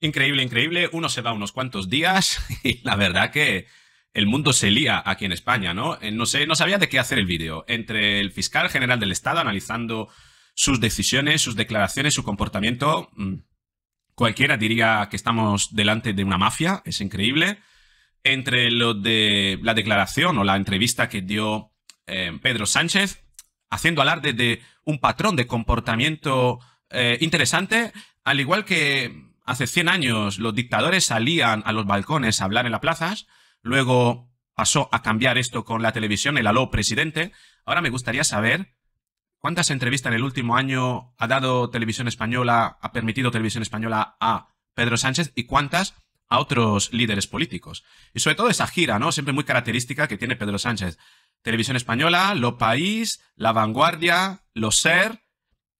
Increíble, increíble. Uno se va unos cuantos días y la verdad que el mundo se lía aquí en España, ¿no? Eh, no sé, no sabía de qué hacer el vídeo. Entre el fiscal general del Estado analizando sus decisiones, sus declaraciones, su comportamiento, mm, cualquiera diría que estamos delante de una mafia, es increíble. Entre lo de la declaración o la entrevista que dio eh, Pedro Sánchez, haciendo alarde de un patrón de comportamiento eh, interesante, al igual que Hace 100 años los dictadores salían a los balcones a hablar en las plazas, luego pasó a cambiar esto con la televisión, el aló presidente. Ahora me gustaría saber cuántas entrevistas en el último año ha dado Televisión Española, ha permitido Televisión Española a Pedro Sánchez y cuántas a otros líderes políticos. Y sobre todo esa gira, ¿no? Siempre muy característica que tiene Pedro Sánchez. Televisión Española, Lo País, La Vanguardia, Lo Ser,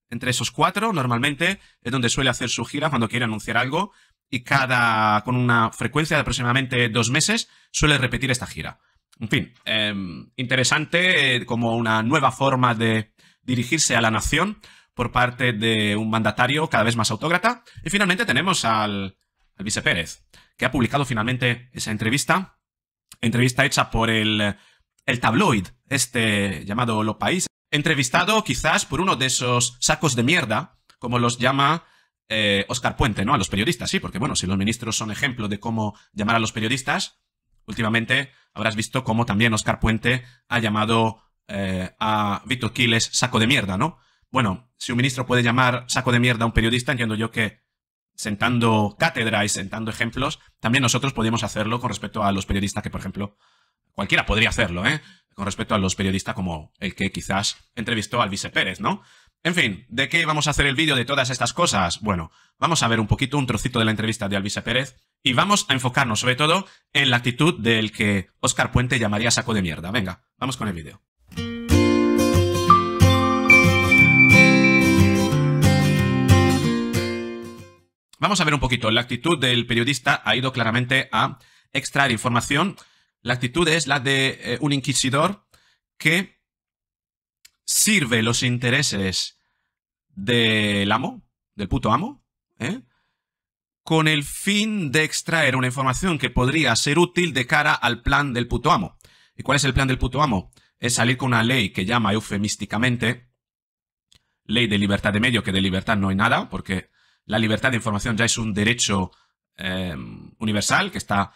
entre esos cuatro, normalmente, es donde suele hacer su gira cuando quiere anunciar algo y cada, con una frecuencia de aproximadamente dos meses, suele repetir esta gira. En fin, em, interesante eh, como una nueva forma de dirigirse a la nación por parte de un mandatario cada vez más autócrata. Y finalmente tenemos al, al vice Pérez, que ha publicado finalmente esa entrevista, entrevista hecha por el, el tabloid, este llamado Los Países entrevistado quizás por uno de esos sacos de mierda, como los llama Oscar eh, Puente, ¿no? A los periodistas, sí, porque bueno, si los ministros son ejemplo de cómo llamar a los periodistas, últimamente habrás visto cómo también Oscar Puente ha llamado eh, a Víctor Quiles saco de mierda, ¿no? Bueno, si un ministro puede llamar saco de mierda a un periodista, entiendo yo que sentando cátedra y sentando ejemplos, también nosotros podemos hacerlo con respecto a los periodistas que, por ejemplo, cualquiera podría hacerlo, ¿eh? con respecto a los periodistas como el que quizás entrevistó a Pérez, ¿no? En fin, ¿de qué vamos a hacer el vídeo de todas estas cosas? Bueno, vamos a ver un poquito un trocito de la entrevista de Alvise Pérez y vamos a enfocarnos sobre todo en la actitud del que Oscar Puente llamaría saco de mierda. Venga, vamos con el vídeo. Vamos a ver un poquito. La actitud del periodista ha ido claramente a extraer información la actitud es la de eh, un inquisidor que sirve los intereses del amo, del puto amo, ¿eh? con el fin de extraer una información que podría ser útil de cara al plan del puto amo. ¿Y cuál es el plan del puto amo? Es salir con una ley que llama eufemísticamente ley de libertad de medio, que de libertad no hay nada, porque la libertad de información ya es un derecho eh, universal que está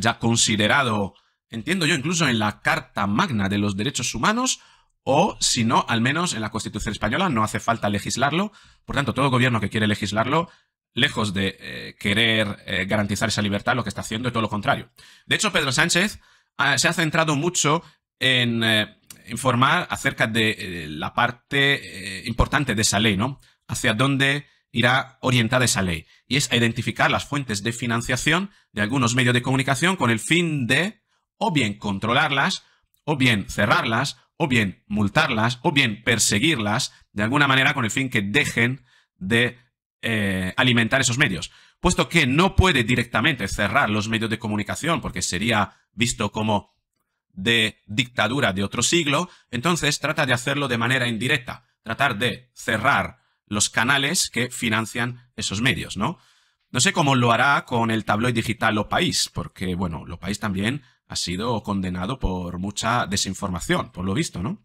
ya considerado entiendo yo, incluso en la Carta Magna de los Derechos Humanos, o si no, al menos en la Constitución Española no hace falta legislarlo. Por tanto, todo gobierno que quiere legislarlo, lejos de eh, querer eh, garantizar esa libertad, lo que está haciendo es todo lo contrario. De hecho, Pedro Sánchez ah, se ha centrado mucho en eh, informar acerca de la parte importante de esa ley, ¿no? Hacia dónde irá orientada esa ley. Y es a identificar las fuentes de financiación de algunos medios de comunicación con el fin de o bien controlarlas, o bien cerrarlas, o bien multarlas, o bien perseguirlas, de alguna manera con el fin que dejen de eh, alimentar esos medios. Puesto que no puede directamente cerrar los medios de comunicación, porque sería visto como de dictadura de otro siglo, entonces trata de hacerlo de manera indirecta, tratar de cerrar los canales que financian esos medios, ¿no? No sé cómo lo hará con el tabloid digital Lo País, porque, bueno, Lo País también ha sido condenado por mucha desinformación, por lo visto, ¿no?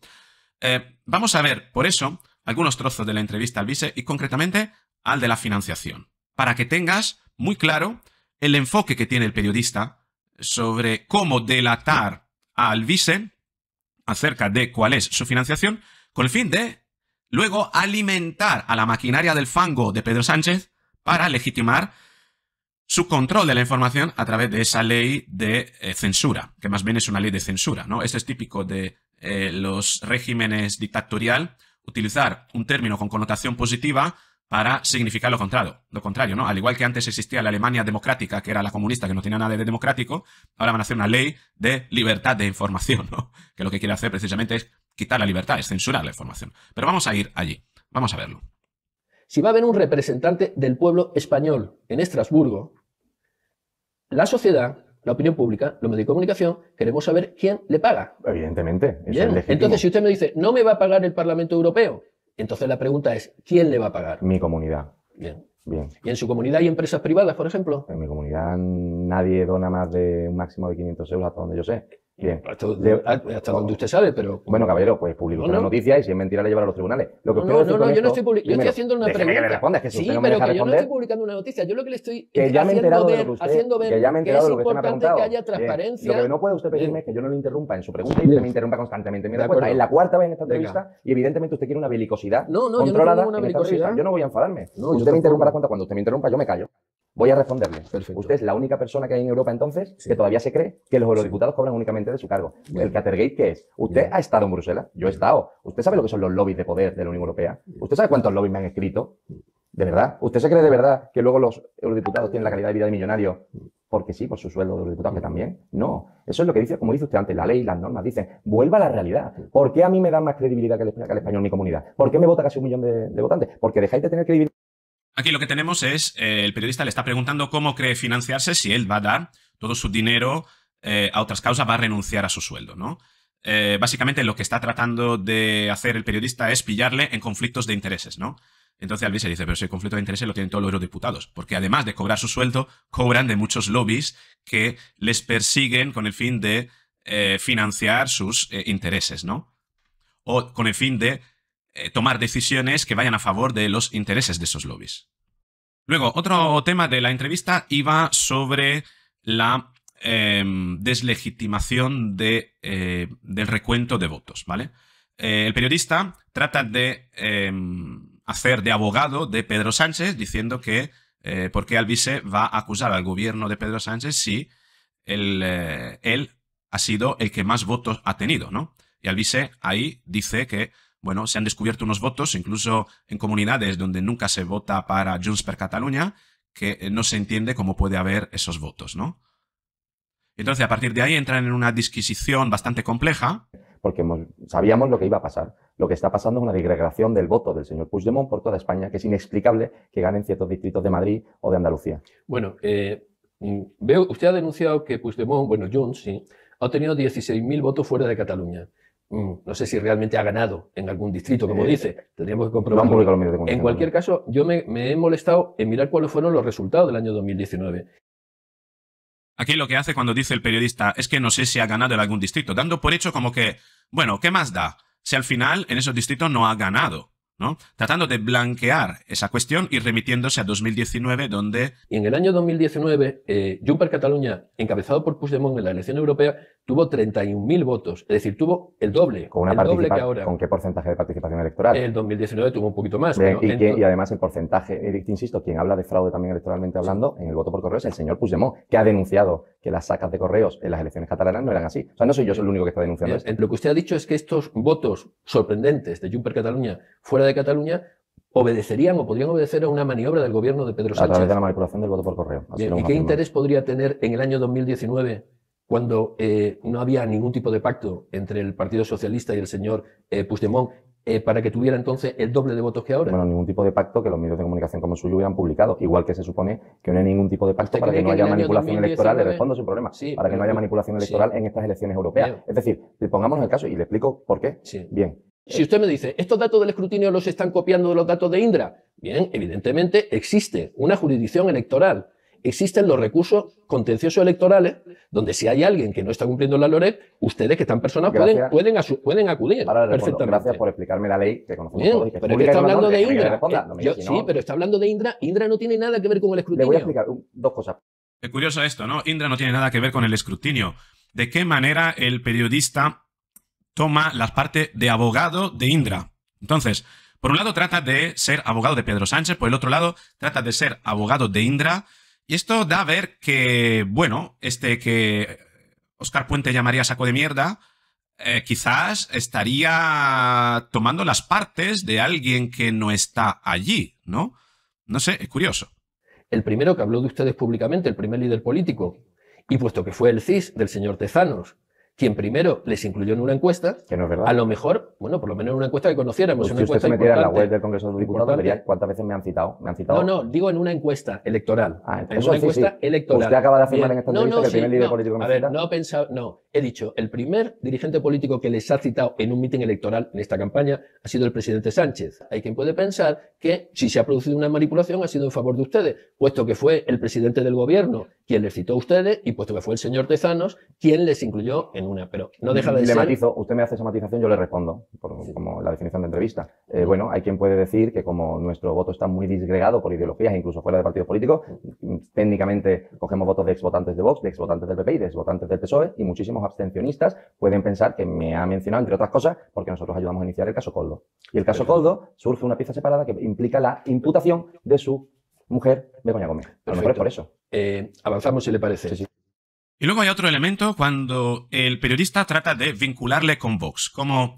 Eh, vamos a ver, por eso, algunos trozos de la entrevista al vice y concretamente al de la financiación, para que tengas muy claro el enfoque que tiene el periodista sobre cómo delatar al vice acerca de cuál es su financiación, con el fin de luego alimentar a la maquinaria del fango de Pedro Sánchez para legitimar su control de la información a través de esa ley de eh, censura, que más bien es una ley de censura, ¿no? Esto es típico de eh, los regímenes dictatorial, utilizar un término con connotación positiva para significar lo contrario, lo contrario, ¿no? Al igual que antes existía la Alemania democrática, que era la comunista, que no tenía nada de democrático, ahora van a hacer una ley de libertad de información, ¿no? Que lo que quiere hacer precisamente es quitar la libertad, es censurar la información. Pero vamos a ir allí, vamos a verlo. Si va a haber un representante del pueblo español en Estrasburgo, la sociedad, la opinión pública, los medios de comunicación, queremos saber quién le paga. Evidentemente. entonces, si usted me dice, no me va a pagar el Parlamento Europeo, entonces la pregunta es, ¿quién le va a pagar? Mi comunidad. Bien. Bien. ¿Y en su comunidad hay empresas privadas, por ejemplo? En mi comunidad nadie dona más de un máximo de 500 euros hasta donde yo sé. Bien. Hasta, donde usted sabe, pero. Bueno, caballero, pues publico una noticia y si es mentira le llevará a los tribunales. no, no, no, yo no estoy publicando. Yo estoy haciendo una pregunta. Que le responda, que sí, pero que yo no estoy publicando una noticia. Yo lo que le estoy que ya me haciendo, ver, usted, haciendo ver que, ya me es de importante que haya transparencia. Lo que no puede usted pedirme es que yo no lo interrumpa en su pregunta y usted me interrumpa constantemente. Me da cuenta, es la cuarta vez en esta entrevista y evidentemente usted quiere una belicosidad. No, no, yo no tengo una belicosidad. Yo no voy a enfadarme. Usted me interrumpa la cuenta. Cuando usted me interrumpa, yo me callo. Voy a responderle. Usted es la única persona que hay en Europa entonces que todavía se cree que los eurodiputados cobran únicamente de su cargo. ¿El Catergate qué es? Usted ha estado en Bruselas, yo he estado. ¿Usted sabe lo que son los lobbies de poder de la Unión Europea? ¿Usted sabe cuántos lobbies me han escrito? ¿De verdad? ¿Usted se cree de verdad que luego los eurodiputados tienen la calidad de vida de millonario? porque sí, por su sueldo de eurodiputado que también? No. Eso es lo que dice, como dice usted antes, la ley y las normas dicen, vuelva a la realidad. ¿Por qué a mí me dan más credibilidad que el, español en mi comunidad? ¿Por qué me vota casi un millón de, de votantes? Porque dejáis de tener credibilidad. Aquí lo que tenemos es, eh, el periodista le está preguntando cómo cree financiarse si él va a dar todo su dinero eh, a otras causas, va a renunciar a su sueldo, ¿no? Eh, básicamente lo que está tratando de hacer el periodista es pillarle en conflictos de intereses, ¿no? Entonces Alvis se dice, pero si el conflicto de intereses lo tienen todos los eurodiputados, porque además de cobrar su sueldo, cobran de muchos lobbies que les persiguen con el fin de financiar sus intereses, ¿no? O con el fin de tomar decisiones que vayan a favor de los intereses de esos lobbies. Luego, otro tema de la entrevista iba sobre la em, deslegitimación eh, del recuento de votos, ¿vale? Eh, el periodista trata de em, hacer de abogado de Pedro Sánchez diciendo que eh, por qué Alvise va a acusar al gobierno de Pedro Sánchez si él, él ha sido el que más votos ha tenido, ¿no? Y Alvise ahí dice que bueno, se han descubierto unos votos, incluso en comunidades donde nunca se vota para Junts per Cataluña, que eh, no se entiende cómo puede haber esos votos, ¿no? Entonces, a partir de ahí entran en una disquisición bastante compleja. Porque sabíamos lo que iba a pasar. Lo que está pasando es una digregación del voto del señor Puigdemont por toda España, que es inexplicable que ganen ciertos distritos de Madrid o de Andalucía. Bueno, eh, mm, veo, usted ha denunciado que Puigdemont, bueno, Junts, sí, ha obtenido 16.000 votos fuera de Cataluña. Mm. no sé si realmente ha ganado en algún distrito, como eh, dice. Tendríamos que comprobarlo. en cualquier caso, yo me, he molestado en mirar cuáles fueron los resultados del año 2019. Aquí lo que hace cuando dice el periodista es que no sé si ha ganado en algún distrito, dando por hecho como que, bueno, ¿qué más da? Si al final en esos distritos no ha ganado, ¿no? Tratando de blanquear esa cuestión y remitiéndose a 2019, donde... Y en el año 2019, eh, Cataluña, encabezado por Puigdemont en la elección europea, tuvo 31.000 votos, es decir, tuvo el doble, con qué porcentaje de participación electoral? El 2019 tuvo un poquito más. y, además el porcentaje, eh, insisto, quien habla de fraude también electoralmente hablando en el voto por correo es el señor Puigdemont, que ha denunciado que las sacas de correos en las elecciones catalanas no eran así. O sea, no soy yo el único que está denunciando Lo que usted ha dicho es que estos votos sorprendentes de Juncker Cataluña fuera de Cataluña obedecerían o podrían obedecer a una maniobra del gobierno de Pedro Sánchez. A través de la manipulación del voto por correo. ¿Y qué interés podría tener en el año 2019 cuando eh, no había ningún tipo de pacto entre el Partido Socialista y el señor eh, eh, para que tuviera entonces el doble de votos que ahora? Bueno, ningún tipo de pacto que los medios de comunicación como el suyo hubieran publicado, igual que se supone que no hay ningún tipo de pacto para que, no haya manipulación electoral, le respondo su problema, sí, para que no haya manipulación electoral en estas elecciones europeas. Es decir, pongámonos el caso y le explico por qué. Sí. Bien. Si usted me dice, estos datos del escrutinio los están copiando de los datos de Indra, bien, evidentemente existe una jurisdicción electoral existen los recursos contenciosos electorales, donde si hay alguien que no está cumpliendo la LOREP, ustedes que están personas pueden, pueden, acudir. Gracias por explicarme la ley que conocemos pero está hablando de Indra. sí, pero está hablando de Indra. Indra no tiene nada que ver con el escrutinio. Le voy a explicar dos cosas. Es curioso esto, ¿no? Indra no tiene nada que ver con el escrutinio. ¿De qué manera el periodista toma las partes de abogado de Indra? Entonces, por un lado trata de ser abogado de Pedro Sánchez, por el otro lado trata de ser abogado de Indra y esto da a ver que, bueno, este que Oscar Puente llamaría saco de mierda, eh, quizás estaría tomando las partes de alguien que no está allí, ¿no? No sé, es curioso. El primero que habló de ustedes públicamente, el primer líder político, y puesto que fue el CIS del señor Tezanos, quien primero les incluyó en una encuesta, que no es verdad. a lo mejor, bueno, por lo menos en una encuesta que conociéramos. Pues si usted se metiera en la web del Congreso de los Diputados, vería cuántas veces me han citado. Me han citado. No, no, digo en una encuesta electoral. Ah, en una encuesta electoral. Usted acaba de afirmar en esta entrevista no, que el primer líder no. político me A ver, no he pensado, no, he dicho, el primer dirigente político que les ha citado en un mitin electoral en esta campaña ha sido el presidente Sánchez. Hay quien puede pensar que si se ha producido una manipulación ha sido en favor de ustedes, puesto que fue el presidente del gobierno quien les citó a ustedes y puesto que fue el señor Tezanos quien les incluyó en pero no deja de le Matizo, usted me hace esa matización, yo le respondo, como la definición de entrevista. Eh, bueno, hay quien puede decir que como nuestro voto está muy disgregado por ideologías, incluso fuera de partidos políticos, mm, técnicamente cogemos votos de ex votantes de Vox, de ex votantes del PP y de votantes del PSOE, y muchísimos abstencionistas pueden pensar que me ha mencionado, entre otras cosas, porque nosotros ayudamos a iniciar el caso Coldo. Y el caso Coldo surge una pieza separada que implica la imputación de su mujer, Begoña Gómez. A lo mejor es por eso. Eh, avanzamos si le parece. Sí, sí. Y luego hay otro elemento cuando el periodista trata de vincularle con Vox, como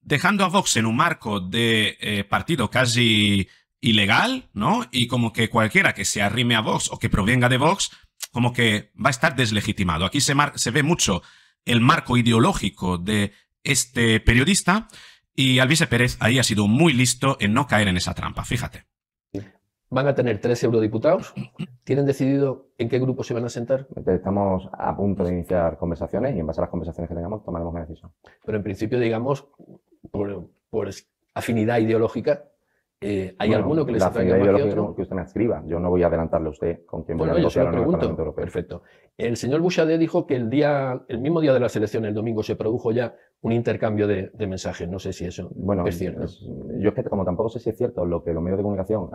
dejando a Vox en un marco de eh, partido casi ilegal, ¿no? Y como que cualquiera que se arrime a Vox o que provenga de Vox, como que va a estar deslegitimado. Aquí se, se ve mucho el marco ideológico de este periodista y Alvise Pérez ahí ha sido muy listo en no caer en esa trampa, fíjate van a tener tres eurodiputados. ¿Tienen decidido en qué grupo se van a sentar? Estamos a punto de iniciar conversaciones y en base a las conversaciones que tengamos tomaremos una decisión. Pero en principio, digamos, por, afinidad ideológica, eh, ¿hay alguno que les atraiga más que otro? que usted me escriba. Yo no voy a adelantarle a usted con quién voy a negociar en Perfecto. El señor Bouchardet dijo que el día, el mismo día de las elecciones, el domingo, se produjo ya un intercambio de, mensajes. No sé si eso bueno, es cierto. yo es que como tampoco sé si es cierto lo que los medios de comunicación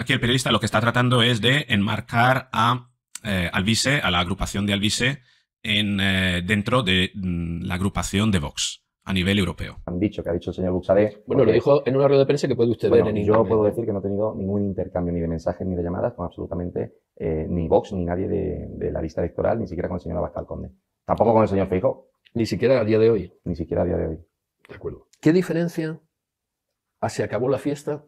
Aquí el periodista lo que está tratando es de enmarcar a eh, Alvise, a la agrupación de Alvise, en, eh, dentro de mm, la agrupación de Vox a nivel europeo. Han dicho que ha dicho el señor Buxadé. Bueno, lo dijo en una rueda de prensa que puede usted ver en Yo puedo decir que no he tenido ningún intercambio ni de mensajes ni de llamadas con absolutamente eh, ni Vox ni nadie de, la lista electoral, ni siquiera con el señor Abascal Conde. Tampoco con el señor Feijo. Ni siquiera a día de hoy. Ni siquiera a día de hoy. De acuerdo. ¿Qué diferencia? Ah, ¿Se acabó la fiesta?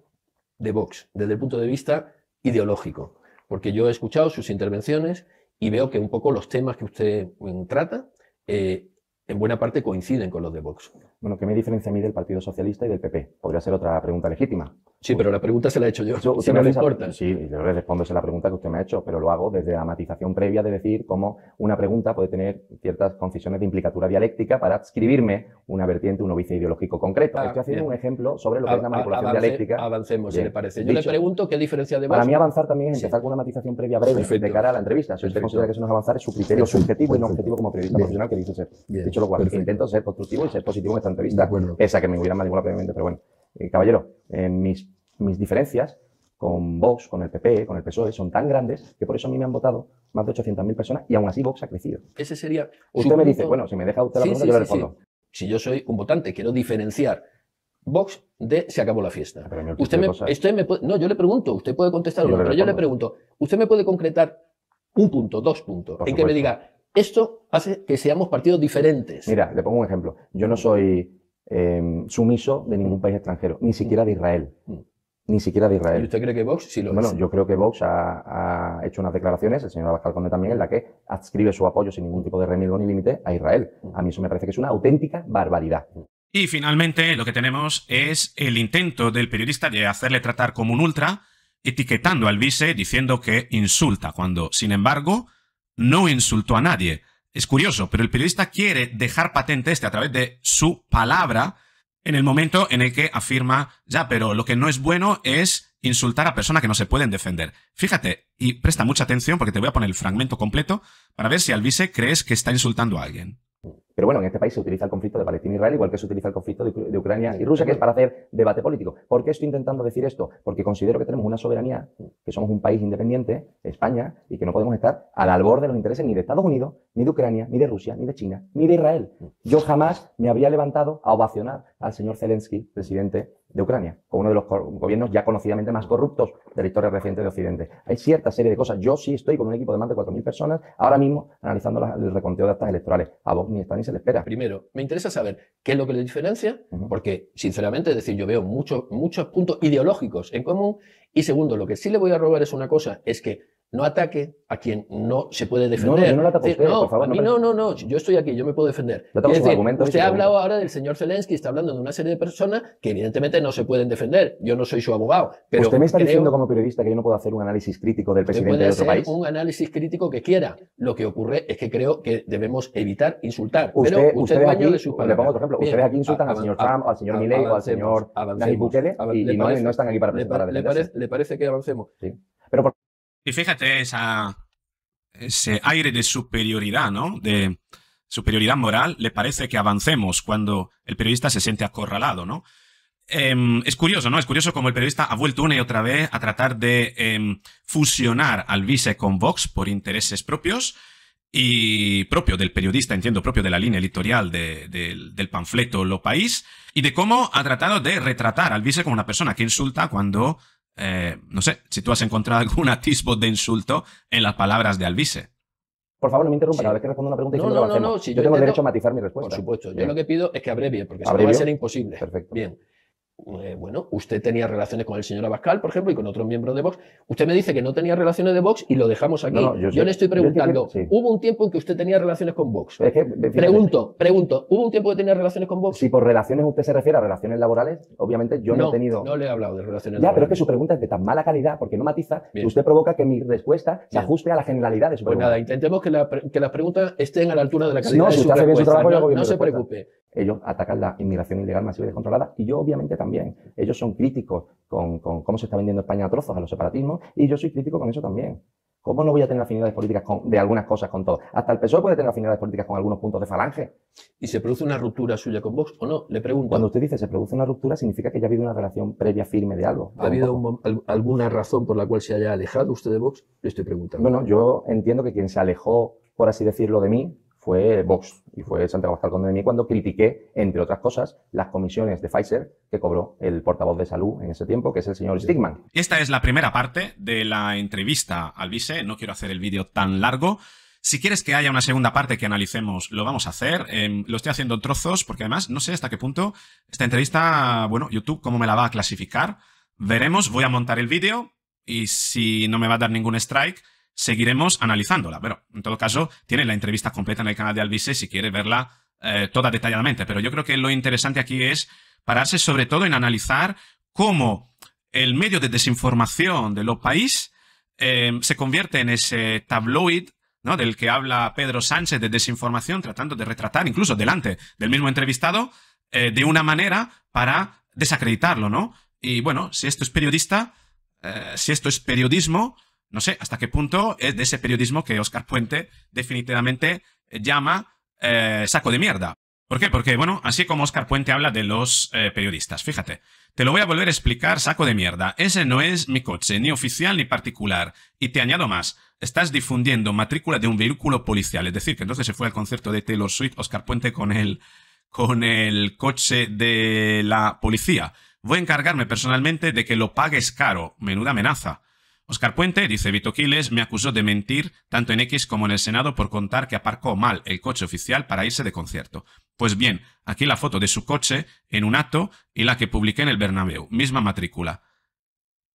de Vox desde el punto de vista ideológico, porque yo he escuchado sus intervenciones y veo que un poco los temas que usted mm, trata eh, en buena parte coinciden con los de Vox. Bueno, ¿qué me diferencia a mí del Partido Socialista y del PP? Podría ser otra pregunta legítima. Sí, pero la pregunta se la he hecho yo. ¿Usted si no le importa. Sí, yo le respondo esa la pregunta que usted me ha hecho, pero lo hago desde la matización previa de decir cómo una pregunta puede tener ciertas concisiones de implicatura dialéctica para adscribirme una vertiente, un obice ideológico concreto. Ah, Estoy haciendo un ejemplo sobre lo que es la manipulación dialéctica. Avancemos, si le parece. Yo le pregunto qué diferencia de base. Para mí avanzar también es empezar con una matización previa breve de cara a la entrevista. Si usted considera que eso no es avanzar, es su criterio subjetivo y no objetivo como periodista profesional que dice ser. Dicho lo cual, intento ser constructivo y ser positivo entrevista. Esa que me hubiera manipulado previamente, pero bueno. Eh, caballero, eh, mis, mis diferencias con Vox, con el PP, con el PSOE, son tan grandes que por eso a mí me han votado más de 800.000 personas y aún así Vox ha crecido. Ese sería. Usted me dice, bueno, si me deja usted la pregunta, yo le respondo. si yo soy un votante, quiero diferenciar Vox de se acabó la fiesta. Usted me, me no, yo le pregunto, usted puede contestar, yo pero yo le pregunto, usted me puede concretar un punto, dos puntos, en que me diga, esto hace que seamos partidos diferentes. Mira, le pongo un ejemplo. Yo no soy em, sumiso de ningún país extranjero, ni siquiera de Israel. Mm. Ni siquiera de Israel. ¿Y usted cree que Vox sí lo Bueno, yo creo que Vox ha, hecho unas declaraciones, el señor Abascal Conde también, en la que adscribe su apoyo sin ningún tipo de remilgo ni límite a Israel. Mm. A mí eso me parece que es una auténtica barbaridad. Mm. Y finalmente lo que tenemos es el intento del periodista de hacerle tratar como un ultra, etiquetando al vice diciendo que insulta, cuando, sin embargo, no insultó a nadie. Es curioso, pero el periodista quiere dejar patente este a través de su palabra en el momento en el que afirma, ya, pero lo que no es bueno es insultar a personas que no se pueden defender. Fíjate, y presta mucha atención porque te voy a poner el fragmento completo para ver si Alvise crees que está insultando a alguien. Pero bueno, en este país se utiliza el conflicto de Palestina y e Israel, igual que se utiliza el conflicto de, Ucrania y Rusia, que es para hacer debate político. ¿Por qué estoy intentando decir esto? Porque considero que tenemos una soberanía, que somos un país independiente, España, y que no podemos estar al albor de los intereses ni de Estados Unidos, ni de Ucrania, ni de Rusia, ni de China, ni de Israel. Yo jamás me habría levantado a ovacionar al señor Zelensky, presidente de Ucrania, con uno de los gobiernos ya conocidamente más corruptos de la historia reciente de Occidente. Hay cierta serie de cosas. Yo sí estoy con un equipo de más de 4.000 personas ahora mismo analizando el reconteo de actas electorales. A vos ni está ni se le espera. Primero, me interesa saber qué es lo que le diferencia, porque sinceramente, es decir, yo veo muchos muchos puntos ideológicos en común. Y segundo, lo que sí le voy a robar es una cosa, es que no ataque a quien no se puede defender. No, no, no, a no, no, no, yo estoy aquí, yo me puedo defender. No decir, usted ha hablado ahora del señor Zelensky, está hablando de una serie de personas que evidentemente no se pueden defender. Yo no soy su abogado. Pero usted me está diciendo como periodista que yo no puedo hacer un análisis crítico del presidente puede de otro hacer Un análisis crítico que quiera. Lo que ocurre es que creo que debemos evitar insultar. Usted, pero usted, usted aquí, de Le pongo otro ejemplo. ustedes aquí insultan al señor Trump, al señor Milley o al señor Nayib Bukele y, no, están aquí para, le, defenderse. Le parece, ¿Le parece que avancemos? Sí. Pero y fíjate ese aire de superioridad, ¿no? De superioridad moral, le parece que avancemos cuando el periodista se siente acorralado, ¿no? Em, es curioso, ¿no? Es curioso cómo el periodista ha vuelto una y otra vez a tratar de em, fusionar al vice con Vox por intereses propios y propio del periodista, entiendo, propio de la línea editorial del panfleto Lo País, y de cómo ha tratado de retratar al vice como una persona que insulta cuando eh, no sé, si tú has encontrado algún atisbo de insulto en las palabras de Alvise. Por favor, no me interrumpa, a ver vez que respondo una pregunta no, no, no, si yo, tengo derecho a matizar mi respuesta. Por supuesto, yo lo que pido es que abrevie, porque si no va a ser imposible. Perfecto. Bien. Eh, bueno, usted tenía relaciones con el señor Abascal, por ejemplo, y con otros miembros de Vox. Usted me dice que no tenía relaciones de Vox y lo dejamos aquí. yo, le estoy preguntando, ¿hubo un tiempo en que usted tenía relaciones con Vox? pregunto, pregunto, ¿hubo un tiempo que tenía relaciones con Vox? Si por relaciones usted se refiere a relaciones laborales, obviamente yo no, he tenido... No le he hablado de relaciones laborales. Ya, pero es que su pregunta es de tan mala calidad, porque no matiza, que usted provoca que mi respuesta se ajuste a la generalidad de su pues pregunta. Pues nada, intentemos que, la, que las preguntas estén a la altura de la calidad de su trabajo, no se preocupe. Ellos atacan la inmigración ilegal masiva y descontrolada y yo obviamente también. Ellos son críticos con, cómo se está vendiendo España a trozos a los separatismos y yo soy crítico con eso también. ¿Cómo no voy a tener afinidades políticas de algunas cosas con todo? Hasta el PSOE puede tener afinidades políticas con algunos puntos de falange. ¿Y se produce una ruptura suya con Vox o no? Le pregunto. Cuando usted dice se produce una ruptura, significa que ya ha habido una relación previa firme de algo. ¿Ha habido alguna razón por la cual se haya alejado usted de Vox? Le estoy preguntando. Bueno, yo entiendo que quien se alejó, por así decirlo, de mí, fue Vox y fue Santiago Abascal de mí cuando critiqué, entre otras cosas, las comisiones de Pfizer que cobró el portavoz de salud en ese tiempo, que es el señor Stigman. Esta es la primera parte de la entrevista al vice. No quiero hacer el vídeo tan largo. Si quieres que haya una segunda parte que analicemos, lo vamos a hacer. Em, lo estoy haciendo en trozos porque además no sé hasta qué punto esta entrevista, bueno, YouTube, cómo me la va a clasificar. Veremos, voy a montar el vídeo y si no me va a dar ningún strike, seguiremos analizándola. Pero en todo caso, tiene la entrevista completa en el canal de Alvise si quiere verla eh, toda detalladamente. Pero yo creo que lo interesante aquí es pararse sobre todo en analizar cómo el medio de desinformación de los países eh, se convierte en ese tabloid ¿no? del que habla Pedro Sánchez de desinformación, tratando de retratar, incluso delante del mismo entrevistado, eh, de una manera para desacreditarlo, ¿no? Y bueno, si esto es periodista, si esto es periodismo, no sé hasta qué punto es de ese periodismo que Oscar Puente definitivamente eh, llama eh, saco de mierda. ¿Por qué? Porque, bueno, así como Oscar Puente habla de los eh, periodistas, fíjate, te lo voy a volver a explicar, saco de mierda, ese no es mi coche, ni oficial ni particular, y te añado más, estás difundiendo matrícula de un vehículo policial, es decir, que entonces se fue al concierto de Taylor Swift, Oscar Puente con el, con el coche de la policía. Voy a encargarme personalmente de que lo pagues caro, menuda amenaza. Oscar Puente, dice Vito Quiles, me acusó de mentir tanto en X como en el Senado por contar que aparcó mal el coche oficial para irse de concierto. Pues bien, aquí la foto de su coche en un acto y la que publiqué en el Bernabéu, misma matrícula.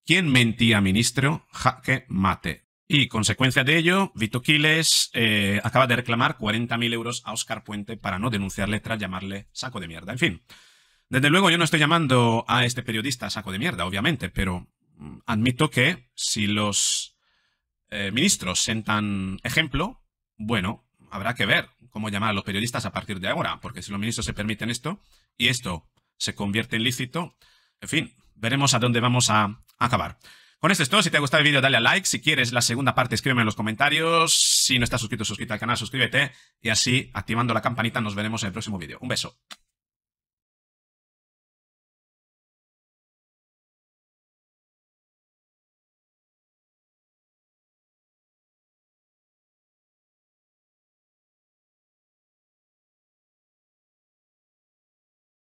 ¿Quién mentía, ministro? Jaque mate. Y consecuencia de ello, Vito Quiles eh, acaba de reclamar 40.000 euros a Oscar Puente para no denunciarle tras llamarle saco de mierda. En fin, desde luego yo no estoy llamando a este periodista saco de mierda, obviamente, pero Mm, admito que si los eh, ministros sentan ejemplo, bueno, habrá que ver cómo llamar a los periodistas a partir de ahora, porque si los ministros se permiten esto y esto se convierte en lícito, en fin, veremos a dónde vamos a acabar. Con esto es todo. Si te ha gustado el vídeo, dale a like. Si quieres la segunda parte, escríbeme en los comentarios. Si no estás suscrito, suscríbete al canal, suscríbete. Y así, activando la campanita, nos veremos en el próximo vídeo. Un beso.